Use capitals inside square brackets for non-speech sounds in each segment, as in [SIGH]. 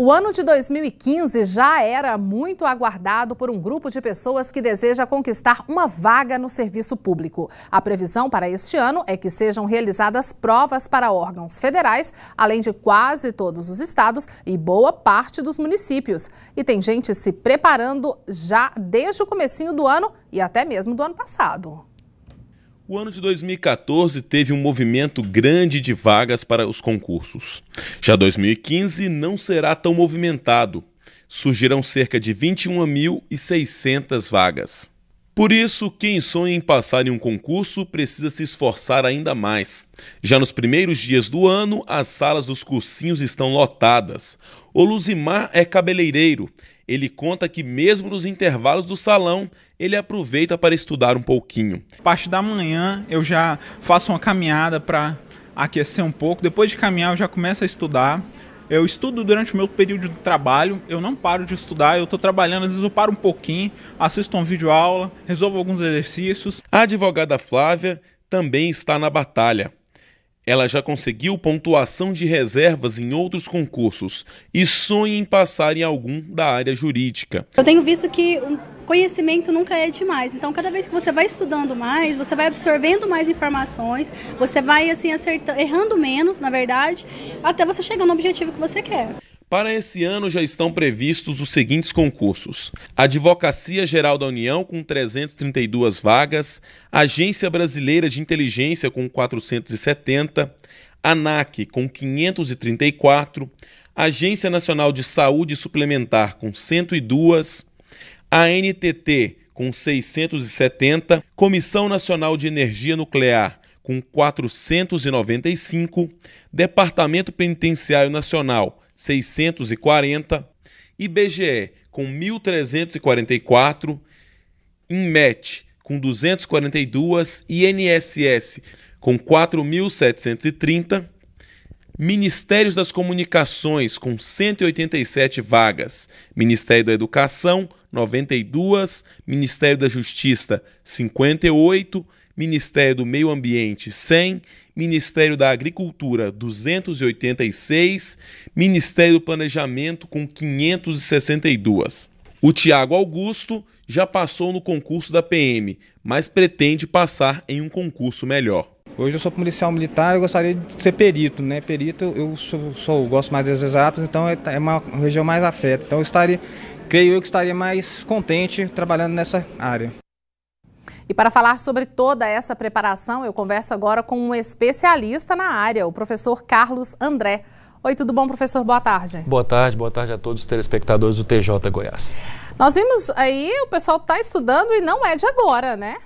O ano de 2015 já era muito aguardado por um grupo de pessoas que deseja conquistar uma vaga no serviço público. A previsão para este ano é que sejam realizadas provas para órgãos federais, além de quase todos os estados e boa parte dos municípios. E tem gente se preparando já desde o comecinho do ano e até mesmo do ano passado. O ano de 2014 teve um movimento grande de vagas para os concursos. Já 2015 não será tão movimentado. Surgirão cerca de 21.600 vagas. Por isso, quem sonha em passar em um concurso precisa se esforçar ainda mais. Já nos primeiros dias do ano, as salas dos cursinhos estão lotadas. O Luzimar é cabeleireiro ele conta que, mesmo nos intervalos do salão, ele aproveita para estudar um pouquinho. Parte da manhã eu já faço uma caminhada para aquecer um pouco. Depois de caminhar, eu já começo a estudar. Eu estudo durante o meu período de trabalho, eu não paro de estudar, eu estou trabalhando, às vezes eu paro um pouquinho, assisto um vídeo aula, resolvo alguns exercícios. A advogada Flávia também está na batalha. Ela já conseguiu pontuação de reservas em outros concursos e sonha em passar em algum da área jurídica. Eu tenho visto que o conhecimento nunca é demais. Então, cada vez que você vai estudando mais, você vai absorvendo mais informações, você vai assim acertando, errando menos, na verdade, até você chegar no objetivo que você quer. Para esse ano já estão previstos os seguintes concursos: Advocacia Geral da União, com 332 vagas, Agência Brasileira de Inteligência, com 470, ANAC, com 534, Agência Nacional de Saúde Suplementar, com 102, ANTT, com 670, Comissão Nacional de Energia Nuclear, com 495, Departamento Penitenciário Nacional, 640, IBGE com 1.344, INMET com 242, INSS com 4.730, Ministérios das Comunicações com 187 vagas, Ministério da Educação 92, Ministério da Justiça 58, Ministério do Meio Ambiente 100, Ministério da Agricultura 286, Ministério do Planejamento com 562. O Tiago Augusto já passou no concurso da PM, mas pretende passar em um concurso melhor. Hoje eu sou policial militar, eu gostaria de ser perito, né? Perito, eu sou, sou gosto mais das exatas, então é, é uma região mais afeta. Então eu estaria, creio eu que estaria mais contente trabalhando nessa área. E para falar sobre toda essa preparação, eu converso agora com um especialista na área, o professor Carlos André. Oi, tudo bom, professor? Boa tarde. Boa tarde, boa tarde a todos os telespectadores do TJ Goiás. Nós vimos aí, o pessoal está estudando e não é de agora, né?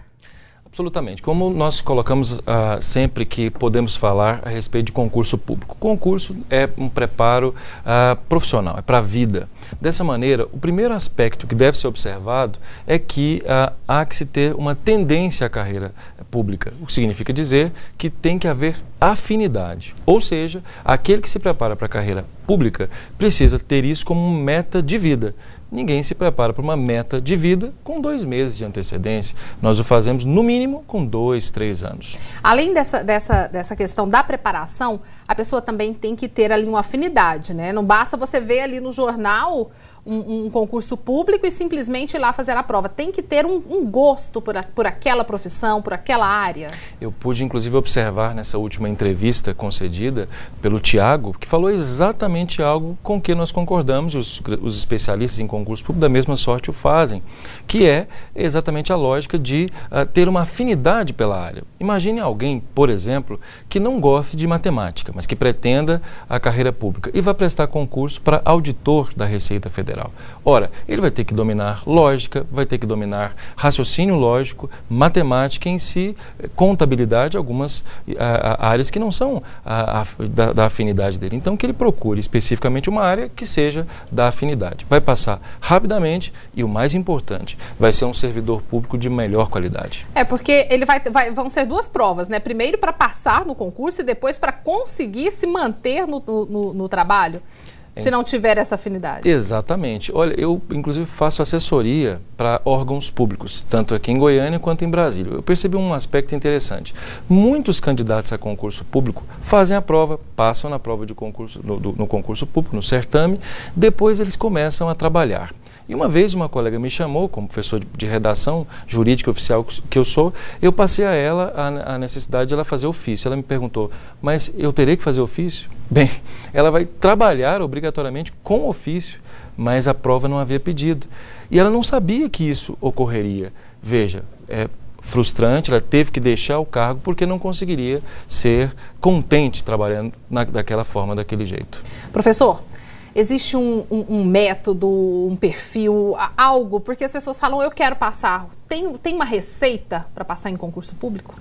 Absolutamente. Como nós colocamos uh, sempre que podemos falar a respeito de concurso público, concurso é um preparo uh, profissional, é para a vida. Dessa maneira, o primeiro aspecto que deve ser observado é que uh, há que se ter uma tendência à carreira pública, o que significa dizer que tem que haver afinidade. Ou seja, aquele que se prepara para a carreira pública precisa ter isso como meta de vida ninguém se prepara para uma meta de vida com dois meses de antecedência. Nós o fazemos, no mínimo, com dois, três anos. Além dessa, dessa, dessa questão da preparação, a pessoa também tem que ter ali uma afinidade, né? Não basta você ver ali no jornal um, um, concurso público e simplesmente ir lá fazer a prova. Tem que ter um, um gosto por, a, por aquela profissão, por aquela área. Eu pude, inclusive, observar nessa última entrevista concedida pelo Tiago, que falou exatamente algo com que nós concordamos, e os, os especialistas em concurso público da mesma sorte o fazem, que é exatamente a lógica de uh, ter uma afinidade pela área. Imagine alguém, por exemplo, que não goste de matemática, mas que pretenda a carreira pública e vai prestar concurso para auditor da Receita Federal. Ora, ele vai ter que dominar lógica, vai ter que dominar raciocínio lógico, matemática em si, contabilidade, algumas eh, a, a, áreas que não são a, da, da afinidade dele. Então, que ele procure especificamente uma área que seja da afinidade. Vai passar rapidamente e o mais importante, vai ser um servidor público de melhor qualidade. É, porque ele vai, vai vão ser duas provas, né? Primeiro para passar no concurso e depois para conseguir se manter no, no, no trabalho. Se não tiver essa afinidade. Exatamente. Olha, eu inclusive faço assessoria para órgãos públicos, tanto aqui em Goiânia quanto em Brasília. Eu percebi um aspecto interessante. Muitos candidatos a concurso público fazem a prova, passam na prova de concurso, no, do, no concurso público, no certame, depois eles começam a trabalhar. E uma vez uma colega me chamou, como professor de, de redação jurídica oficial que eu sou, eu passei a ela a, a necessidade de ela fazer ofício. Ela me perguntou, mas eu terei que fazer ofício? [LAUGHS] Bem, ela vai trabalhar obrigatoriamente com ofício, mas a prova não havia pedido. E ela não sabia que isso ocorreria. Veja, é, frustrante, ela teve que deixar o cargo porque não conseguiria ser contente trabalhando na, daquela forma, daquele jeito. Professor, Existe um, um, um, método, um perfil, algo? Porque as pessoas falam, eu quero passar. Tem, tem uma receita para passar em concurso público?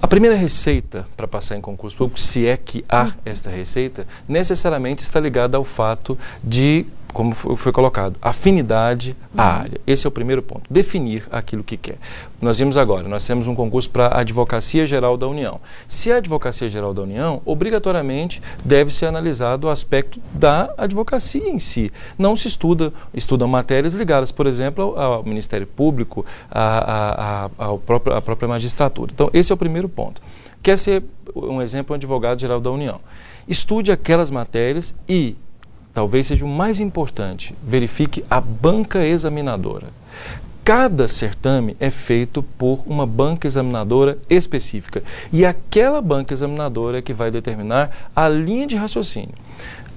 A primeira receita para passar em concurso público, se é que há hum. esta receita, necessariamente está ligada ao fato de como foi colocado, afinidade à uhum. área. Esse é o primeiro ponto, definir aquilo que quer. Nós vimos agora, nós temos um concurso para a Advocacia Geral da União. Se a Advocacia Geral da União, obrigatoriamente deve ser analisado o aspecto da advocacia em si. Não se estuda, estudam matérias ligadas, por exemplo, ao, ao Ministério Público, à, a a própria magistratura. Então, esse é o primeiro ponto. Quer ser, um exemplo, um advogado geral da União. Estude aquelas matérias e talvez seja o mais importante, verifique a banca examinadora. Cada certame é feito por uma banca examinadora específica e aquela banca examinadora é que vai determinar a linha de raciocínio.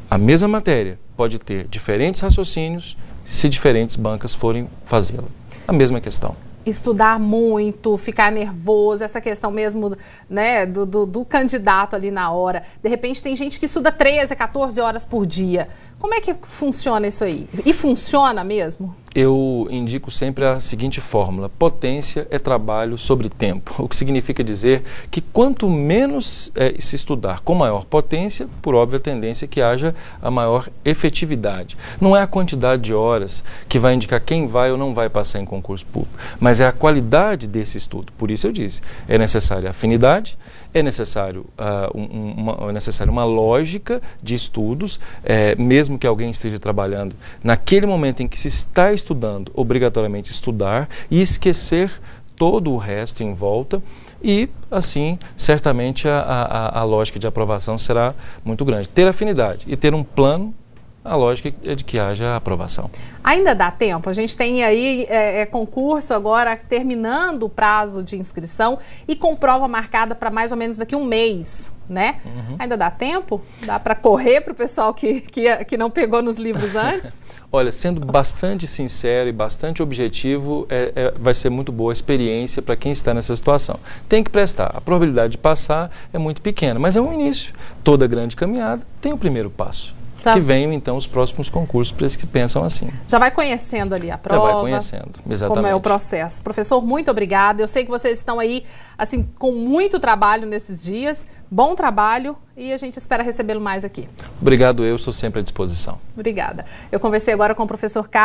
A mesma matéria pode ter diferentes raciocínios se diferentes bancas forem fazê-la. A mesma questão estudar muito, ficar nervoso, essa questão mesmo né, do, do, do, candidato ali na hora. De repente tem gente que estuda 13, 14 horas por dia. Como é que funciona isso aí? E funciona mesmo? eu indico sempre a seguinte fórmula: potência é trabalho sobre tempo. [LAUGHS] O que significa dizer que quanto menos é, se estudar com maior potência, por óbvia tendência é que haja a maior efetividade. Não é a quantidade de horas que vai indicar quem vai ou não vai passar em concurso público, mas é a qualidade desse estudo. Por isso eu disse: é necessária afinidade é necessário, uh, um, uma, é necessário uma lógica de estudos, é, mesmo que alguém esteja trabalhando, naquele momento em que se está estudando, obrigatoriamente estudar e esquecer todo o resto em volta e assim certamente a, a, a lógica de aprovação será muito grande. Ter afinidade e ter um plano a lógica é de que haja aprovação. Ainda dá tempo, a gente tem aí é, é, concurso agora terminando o prazo de inscrição e com prova marcada para mais ou menos daqui um mês, né? Uhum. Ainda dá tempo? Dá para correr para o pessoal que, que, que não pegou nos livros [LAUGHS] antes? Olha, sendo bastante sincero e bastante objetivo, é, é, vai ser muito boa a experiência para quem está nessa situação. Tem que prestar. A probabilidade de passar é muito pequena, mas é um início. Toda grande caminhada tem o primeiro passo tá. que venham então os próximos concursos para esses que pensam assim. Já vai conhecendo ali a prova. Já vai conhecendo, exatamente. Como é o processo. Professor, muito obrigada. Eu sei que vocês estão aí assim com muito trabalho nesses dias. Bom trabalho e a gente espera recebê-lo mais aqui. Obrigado, eu estou sempre à disposição. Obrigada. Eu conversei agora com o professor Carlos